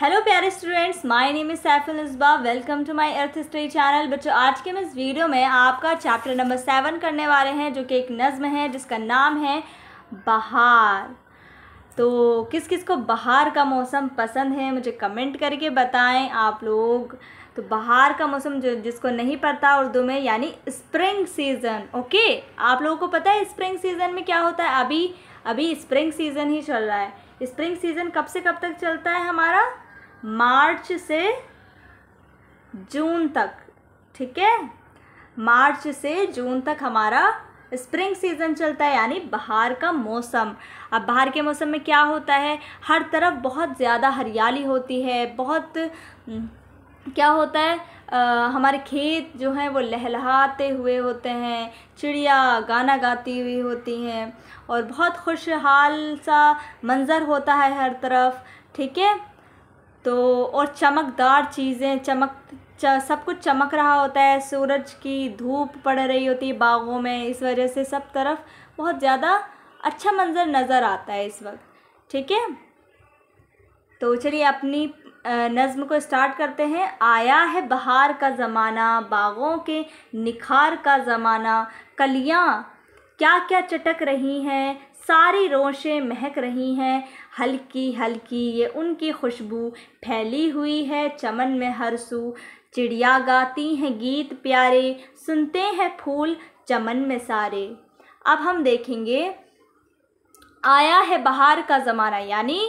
hello प्यारे students my name is Saiful Isba welcome to my earth history channel बच्चों आज के हम इस वीडियो में आपका चैप्टर नंबर सेवन करने वाले हैं जो कि एक नज़म है जिसका नाम है बहार तो किस किस को बहार का मौसम पसंद है मुझे कमेंट करके बताएं आप लोग तो बहार का मौसम जो जिसको नहीं पता उर्दू में यानी स्प्रिंग सीज़न ओके आप लोगों को पता है स्प्रिंग सीज़न में क्या होता है अभी अभी स्प्रिंग सीज़न ही चल रहा है स्प्रिंग सीज़न कब से कब तक चलता है हमारा मार्च से जून तक ठीक है मार्च से जून तक हमारा स्प्रिंग सीजन चलता है यानी बाहर का मौसम अब बाहर के मौसम में क्या होता है हर तरफ बहुत ज़्यादा हरियाली होती है बहुत हम्म, क्या होता है आ, हमारे खेत जो हैं वो लहलहाते हुए होते हैं चिड़िया गाना गाती हुई होती हैं और बहुत खुशहाल सा मंज़र होता है हर तरफ ठीक है तो और चमकदार चीज़ें चमक च, सब कुछ चमक रहा होता है सूरज की धूप पड़ रही होती है बागों में इस वजह से सब तरफ बहुत ज़्यादा अच्छा मंज़र नज़र आता है इस वक्त ठीक है तो चलिए अपनी नज़म को स्टार्ट करते हैं आया है बहार का ज़माना बागों के निखार का ज़माना कलियाँ क्या क्या चटक रही हैं सारी रोशें महक रही हैं हल्की हल्की ये उनकी खुशबू फैली हुई है चमन में हर सू चिड़िया गाती हैं गीत प्यारे सुनते हैं फूल चमन में सारे अब हम देखेंगे आया है बहार का ज़माना यानी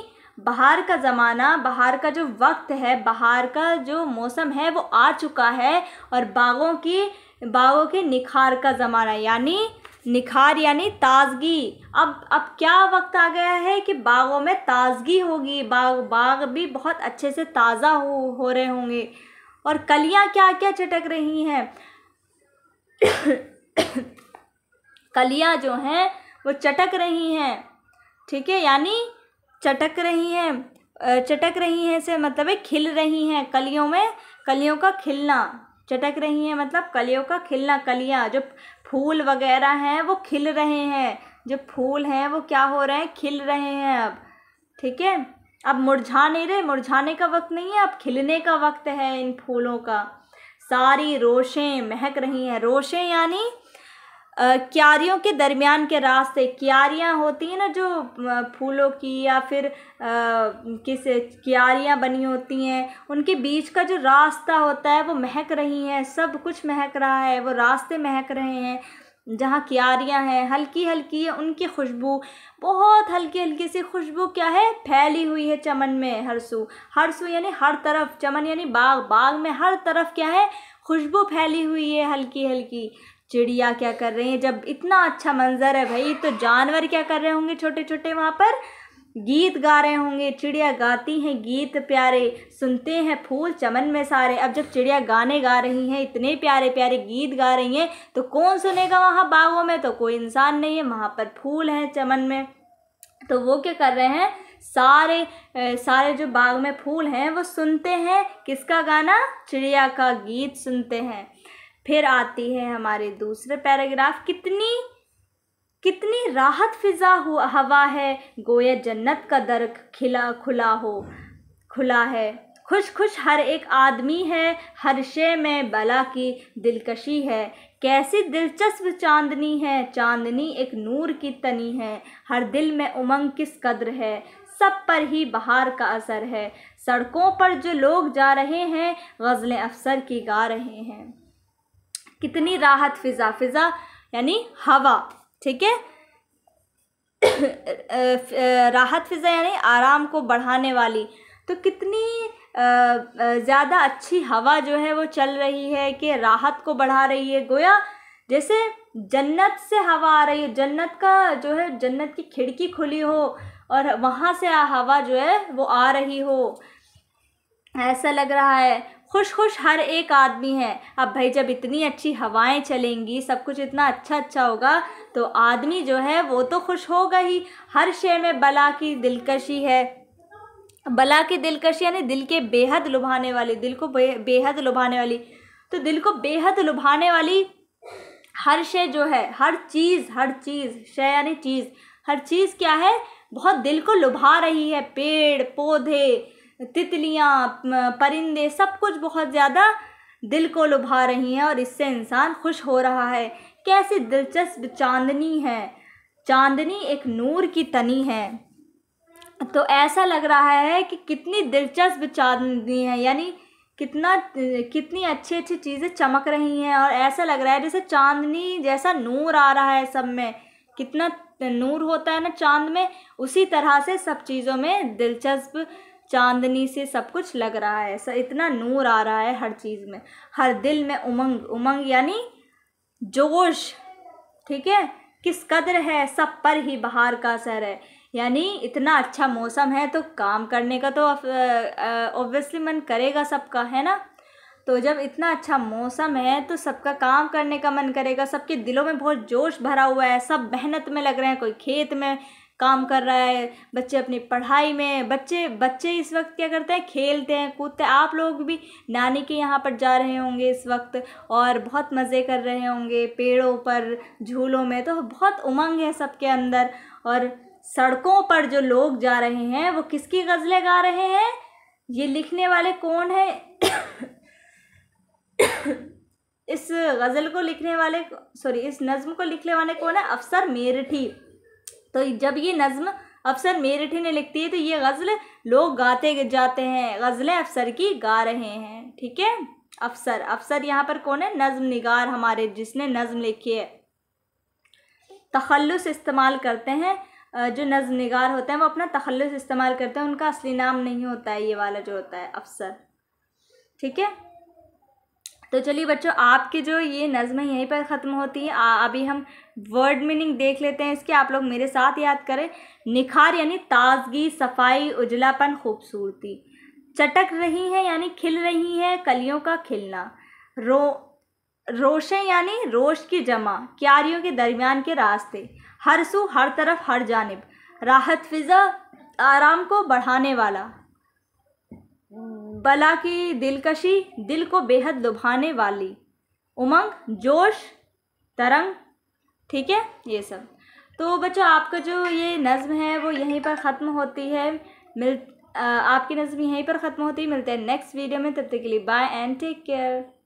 बहार का ज़माना बहार का जो वक्त है बहार का जो मौसम है वो आ चुका है और बागों की बागों के निखार का ज़माना यानी निखार यानी ताजगी अब अब क्या वक्त आ गया है कि बागों में ताजगी होगी बाग बाग भी बहुत अच्छे से ताज़ा हो हो रहे होंगे और कलियां क्या क्या चटक रही हैं कलियां जो हैं वो चटक रही हैं ठीक है यानी चटक रही हैं चटक रही हैं से मतलब है खिल रही हैं कलियों में कलियों का खिलना चटक रही हैं मतलब कलियों का खिलना कलियाँ जो फूल वगैरह हैं वो खिल रहे हैं जो फूल हैं वो क्या हो रहे हैं खिल रहे हैं अब ठीक है अब मुरझा नहीं रहे मुरझाने का वक्त नहीं है अब खिलने का वक्त है इन फूलों का सारी रोशें महक रही हैं रोशें यानी क्यारियों के दरमियान के रास्ते क्यारियाँ होती हैं ना जो फूलों की या फिर किस क्यारियाँ बनी होती हैं उनके बीच का जो रास्ता होता है वो महक रही हैं सब कुछ महक रहा है वो रास्ते महक रहे हैं जहाँ क्यारियाँ हैं हल्की हल्की है उनकी खुशबू बहुत हल्की हल्की सी खुशबू क्या है फैली हुई है चमन में हर सू हर सू यानी हर तरफ चमन यानी बाग बाग में हर तरफ क्या है खुशबू फैली हुई है हल्की हल्की चिड़िया क्या कर रही हैं जब इतना अच्छा मंजर है भाई तो जानवर क्या कर रहे होंगे छोटे छोटे वहाँ पर गीत गा रहे होंगे चिड़िया गाती हैं गीत प्यारे सुनते हैं फूल चमन में सारे अब जब चिड़िया गाने गा रही हैं इतने प्यारे प्यारे गीत गा रही हैं तो कौन सुनेगा वहाँ बागों में तो कोई इंसान नहीं है वहाँ पर फूल हैं चमन में तो वो क्या कर रहे हैं सारे सारे जो बाग में फूल हैं वो सुनते हैं किसका गाना चिड़िया का गीत सुनते हैं फिर आती है हमारे दूसरे पैराग्राफ कितनी कितनी राहत फिजा हुआ हवा है गोया जन्नत का दर खिला खुला हो खुला है खुश खुश हर एक आदमी है हर शे में बला की दिलकशी है कैसी दिलचस्प चांदनी है चांदनी एक नूर की तनी है हर दिल में उमंग किस कदर है सब पर ही बहार का असर है सड़कों पर जो लोग जा रहे हैं गज़लें अफसर की गा रहे हैं कितनी राहत फ़िज़ा फ़िज़ा यानी हवा ठीक है राहत फ़िज़ा यानी आराम को बढ़ाने वाली तो कितनी ज़्यादा अच्छी हवा जो है वो चल रही है कि राहत को बढ़ा रही है गोया जैसे जन्नत से हवा आ रही है जन्नत का जो है जन्नत की खिड़की खुली हो और वहाँ से हवा जो है वो आ रही हो ऐसा लग रहा है खुश खुश हर एक आदमी है अब भाई जब इतनी अच्छी हवाएं चलेंगी सब कुछ इतना अच्छा अच्छा होगा तो आदमी जो है वो तो खुश होगा ही हर शे में बला की दिलकशी है बला की दिलकशी यानी दिल के बेहद लुभाने वाली दिल को बे, बेहद लुभाने वाली तो दिल को बेहद लुभाने वाली हर शे जो है हर चीज़ हर चीज़ शे यानी चीज़ हर चीज़ क्या है बहुत दिल को लुभा रही है पेड़ पौधे तितलियाँ परिंदे सब कुछ बहुत ज़्यादा दिल को लुभा रही हैं और इससे इंसान खुश हो रहा है कैसी दिलचस्प चांदनी है चांदनी एक नूर की तनी है तो ऐसा लग रहा है कि कितनी दिलचस्प चांदनी है यानी कितना कितनी अच्छी अच्छी चीज़ें चमक रही हैं और ऐसा लग रहा है जैसे चांदनी जैसा नूर आ रहा है सब में कितना नूर होता है ना चांद में उसी तरह से सब चीज़ों में दिलचस्प चांदनी से सब कुछ लग रहा है ऐसा इतना नूर आ रहा है हर चीज़ में हर दिल में उमंग उमंग यानी जोश ठीक है किस कदर है सब पर ही बाहर का असर है यानी इतना अच्छा मौसम है तो काम करने का तो ऑब्वियसली मन करेगा सबका है ना तो जब इतना अच्छा मौसम है तो सबका काम करने का मन करेगा सबके दिलों में बहुत जोश भरा हुआ है सब मेहनत में लग रहे हैं कोई खेत में काम कर रहा है बच्चे अपनी पढ़ाई में बच्चे बच्चे इस वक्त क्या करते हैं खेलते हैं कूदते हैं आप लोग भी नानी के यहाँ पर जा रहे होंगे इस वक्त और बहुत मज़े कर रहे होंगे पेड़ों पर झूलों में तो बहुत उमंग है सबके अंदर और सड़कों पर जो लोग जा रहे हैं वो किसकी गज़लें गा रहे हैं ये लिखने वाले कौन है इस गज़ल को लिखने वाले सॉरी इस नज़म को लिखने वाले कौन है अफसर मेरठी तो जब ये नज़म अफसर मेरठी ने लिखती है तो ये गज़ल लोग गाते जाते हैं गज़लें अफसर की गा रहे हैं ठीक है अफसर अफसर यहाँ पर कौन है नज़म निगार हमारे जिसने नज़म लिखी है तखलस इस्तेमाल करते हैं जो नज़म निगार होते हैं वो अपना तखलस इस्तेमाल करते हैं उनका असली नाम नहीं होता है ये वाला जो होता है अफसर ठीक है तो चलिए बच्चों आपके जो ये नज़म यहीं पर ख़त्म होती है आ, अभी हम वर्ड मीनिंग देख लेते हैं इसके आप लोग मेरे साथ याद करें निखार यानी ताजगी सफाई उजलापन खूबसूरती चटक रही है यानी खिल रही है कलियों का खिलना रो रोशें यानी रोश की जमा क्यारियों के दरमियान के रास्ते हर सू हर तरफ हर जानब राहत फिज़ा आराम को बढ़ाने वाला बला की दिलकशी दिल को बेहद लुभाने वाली उमंग जोश तरंग ठीक है ये सब तो बच्चों आपका जो ये नज़म है वो यहीं पर ख़त्म होती है मिल आपकी नज़म यहीं पर ख़त्म होती है मिलते हैं नेक्स्ट वीडियो में तब तक के लिए बाय एंड टेक केयर